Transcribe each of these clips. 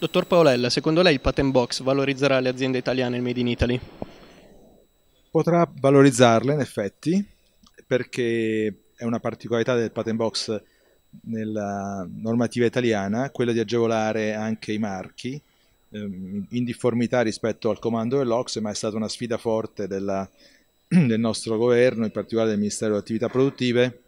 Dottor Paolella, secondo lei il patent box valorizzerà le aziende italiane il Made in Italy? Potrà valorizzarle in effetti, perché è una particolarità del patent box nella normativa italiana quella di agevolare anche i marchi ehm, in difformità rispetto al comando dell'Ox, ma è stata una sfida forte della, del nostro governo, in particolare del Ministero delle Attività Produttive,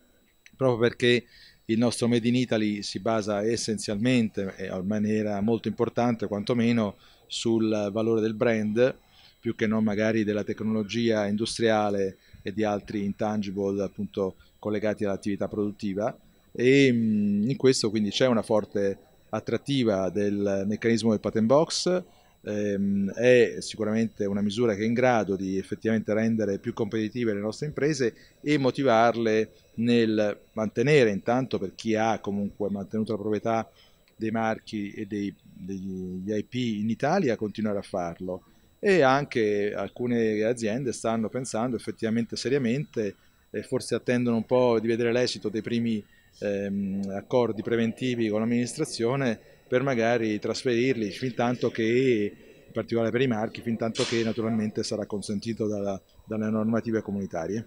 proprio perché il nostro Made in Italy si basa essenzialmente in maniera molto importante quantomeno sul valore del brand più che non magari della tecnologia industriale e di altri intangible appunto collegati all'attività produttiva e mm, in questo quindi c'è una forte attrattiva del meccanismo del patent box Ehm, è sicuramente una misura che è in grado di effettivamente rendere più competitive le nostre imprese e motivarle nel mantenere intanto per chi ha comunque mantenuto la proprietà dei marchi e dei, degli IP in Italia continuare a farlo e anche alcune aziende stanno pensando effettivamente seriamente e forse attendono un po' di vedere l'esito dei primi ehm, accordi preventivi con l'amministrazione per magari trasferirli fin tanto che, in particolare per i marchi, fin tanto che naturalmente sarà consentito dalla, dalle normative comunitarie.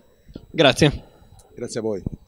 Grazie. Grazie a voi.